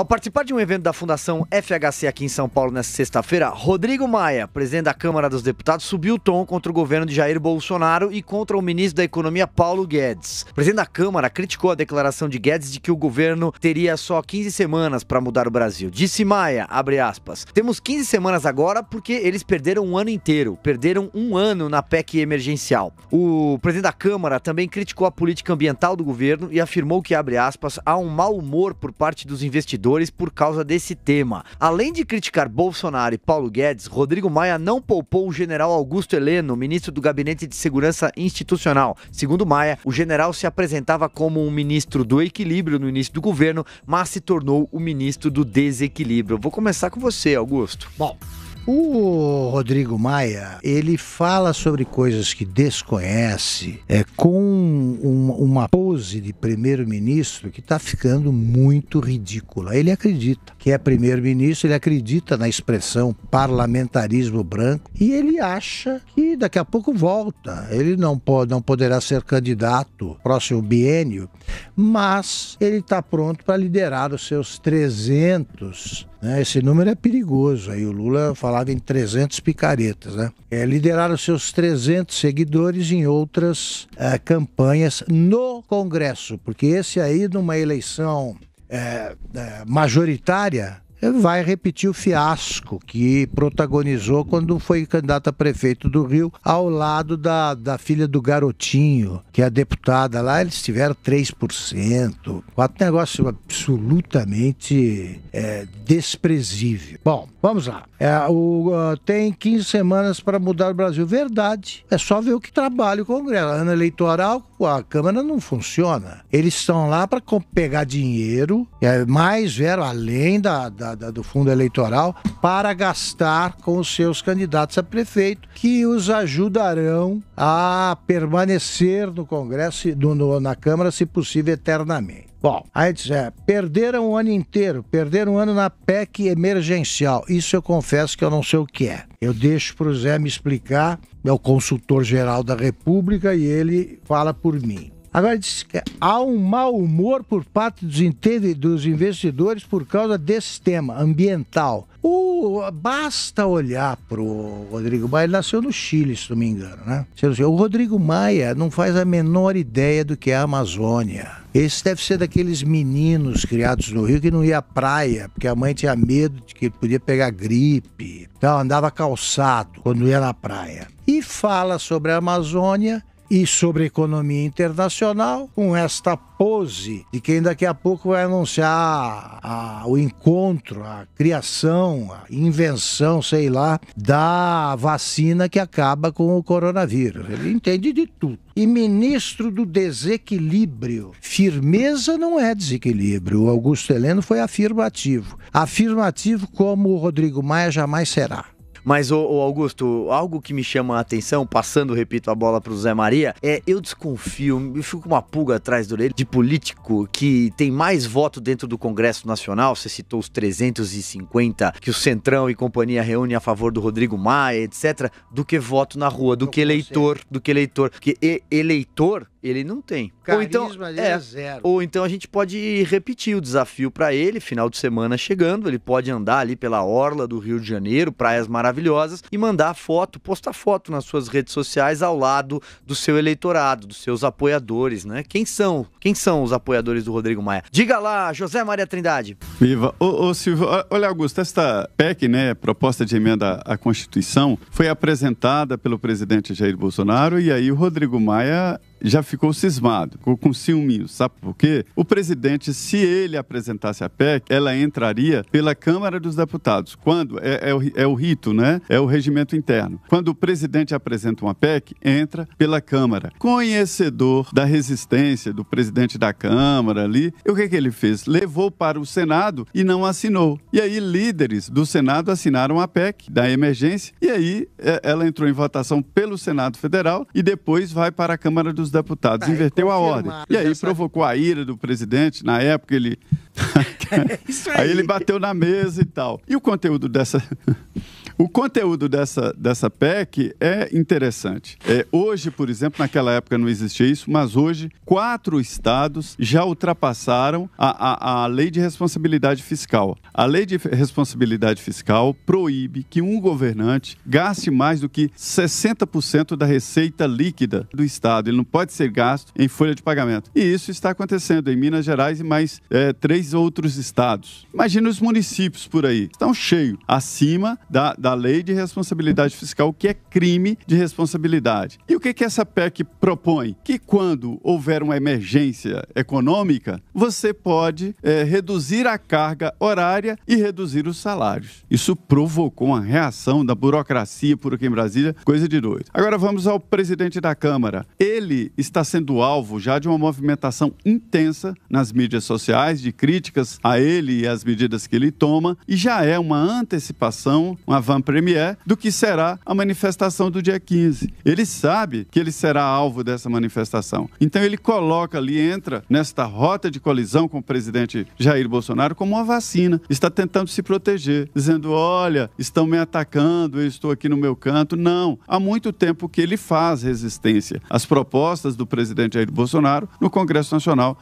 Ao participar de um evento da Fundação FHC aqui em São Paulo nesta sexta-feira, Rodrigo Maia, presidente da Câmara dos Deputados, subiu o tom contra o governo de Jair Bolsonaro e contra o ministro da Economia Paulo Guedes. O presidente da Câmara criticou a declaração de Guedes de que o governo teria só 15 semanas para mudar o Brasil. Disse Maia, abre aspas, temos 15 semanas agora porque eles perderam um ano inteiro, perderam um ano na PEC emergencial. O presidente da Câmara também criticou a política ambiental do governo e afirmou que, abre aspas, há um mau humor por parte dos investidores seguidores por causa desse tema. Além de criticar Bolsonaro e Paulo Guedes, Rodrigo Maia não poupou o general Augusto Heleno, ministro do Gabinete de Segurança Institucional. Segundo Maia, o general se apresentava como um ministro do equilíbrio no início do governo, mas se tornou o ministro do desequilíbrio. Vou começar com você, Augusto. Bom, o Rodrigo Maia, ele fala sobre coisas que desconhece é, com um, uma pose de primeiro-ministro que está ficando muito ridícula. Ele acredita que é primeiro-ministro, ele acredita na expressão parlamentarismo branco e ele acha que daqui a pouco volta. Ele não, pode, não poderá ser candidato próximo biênio, mas ele está pronto para liderar os seus 300 né? esse número é perigoso. Aí o Lula falava em 300 picaretas. Né? É, liderar os seus 300 seguidores em outras eh, campanhas no Congresso Congresso, porque esse aí, numa eleição é, é, majoritária, vai repetir o fiasco que protagonizou quando foi candidato a prefeito do Rio, ao lado da, da filha do garotinho, que é a deputada lá. Eles tiveram 3%. Quatro negócio absolutamente é, desprezível. Bom, vamos lá. É, o, ah, tem 15 semanas para mudar o Brasil. Verdade. É só ver o que trabalha o Congresso. ano eleitoral, a Câmara não funciona. Eles estão lá para pegar dinheiro, é, mais velho além da, da da, do fundo eleitoral para gastar com os seus candidatos a prefeito, que os ajudarão a permanecer no Congresso, no, no, na Câmara, se possível, eternamente. Bom, aí diz, é, perderam um ano inteiro, perderam um ano na PEC emergencial. Isso eu confesso que eu não sei o que é. Eu deixo para o Zé me explicar, é o consultor-geral da República e ele fala por mim. Agora diz que há um mau humor por parte dos, dos investidores por causa desse tema ambiental. O, basta olhar para o Rodrigo Maia, ele nasceu no Chile, se não me engano, né? O Rodrigo Maia não faz a menor ideia do que é a Amazônia. Esse deve ser daqueles meninos criados no Rio que não ia à praia, porque a mãe tinha medo de que ele podia pegar gripe. Então andava calçado quando ia na praia. E fala sobre a Amazônia e sobre economia internacional, com esta pose de quem daqui a pouco vai anunciar a, o encontro, a criação, a invenção, sei lá, da vacina que acaba com o coronavírus. Ele entende de tudo. E ministro do desequilíbrio. Firmeza não é desequilíbrio. O Augusto Heleno foi afirmativo. Afirmativo como o Rodrigo Maia jamais será. Mas, o Augusto, algo que me chama a atenção, passando, repito, a bola pro Zé Maria, é eu desconfio, eu fico com uma pulga atrás do orelha de político que tem mais voto dentro do Congresso Nacional, você citou os 350 que o Centrão e companhia reúne a favor do Rodrigo Maia, etc., do que voto na rua, do que eleitor, consigo. do que eleitor. Porque eleitor ele não tem. Carisma ou então, é, é, zero. Ou então a gente pode repetir o desafio para ele, final de semana chegando, ele pode andar ali pela orla do Rio de Janeiro, praias maravilhosas, e mandar foto, postar foto nas suas redes sociais ao lado do seu eleitorado, dos seus apoiadores, né? Quem são? Quem são os apoiadores do Rodrigo Maia? Diga lá, José Maria Trindade. Viva. Ô, ô Silvio, olha, Augusto, esta PEC, né, proposta de emenda à Constituição, foi apresentada pelo presidente Jair Bolsonaro e aí o Rodrigo Maia já ficou cismado, ficou com ciúminho, sabe por quê? O presidente, se ele apresentasse a PEC, ela entraria pela Câmara dos Deputados. Quando? É, é, o, é o rito, né? É o regimento interno. Quando o presidente apresenta uma PEC, entra pela Câmara. Conhecedor da resistência do presidente da Câmara ali, o que, que ele fez? Levou para o Senado e não assinou. E aí, líderes do Senado assinaram a PEC da emergência, e aí é, ela entrou em votação pelo Senado Federal e depois vai para a Câmara dos dos deputados. Ah, Inverteu a ordem. E aí provocou a ira do presidente. Na época ele. aí. É aí ele bateu na mesa e tal. E o conteúdo dessa. O conteúdo dessa, dessa PEC é interessante. É, hoje, por exemplo, naquela época não existia isso, mas hoje quatro estados já ultrapassaram a, a, a lei de responsabilidade fiscal. A lei de responsabilidade fiscal proíbe que um governante gaste mais do que 60% da receita líquida do estado. Ele não pode ser gasto em folha de pagamento. E isso está acontecendo em Minas Gerais e mais é, três outros estados. Imagina os municípios por aí. Estão cheios, acima da, da da lei de responsabilidade fiscal, que é crime de responsabilidade. E o que, que essa PEC propõe? Que quando houver uma emergência econômica, você pode é, reduzir a carga horária e reduzir os salários. Isso provocou uma reação da burocracia por aqui em Brasília, coisa de doido. Agora vamos ao presidente da Câmara. Ele está sendo alvo já de uma movimentação intensa nas mídias sociais, de críticas a ele e às medidas que ele toma, e já é uma antecipação, uma Premier do que será a manifestação do dia 15. Ele sabe que ele será alvo dessa manifestação. Então ele coloca ali, entra nesta rota de colisão com o presidente Jair Bolsonaro como uma vacina. Está tentando se proteger, dizendo: olha, estão me atacando, eu estou aqui no meu canto. Não. Há muito tempo que ele faz resistência às propostas do presidente Jair Bolsonaro no Congresso Nacional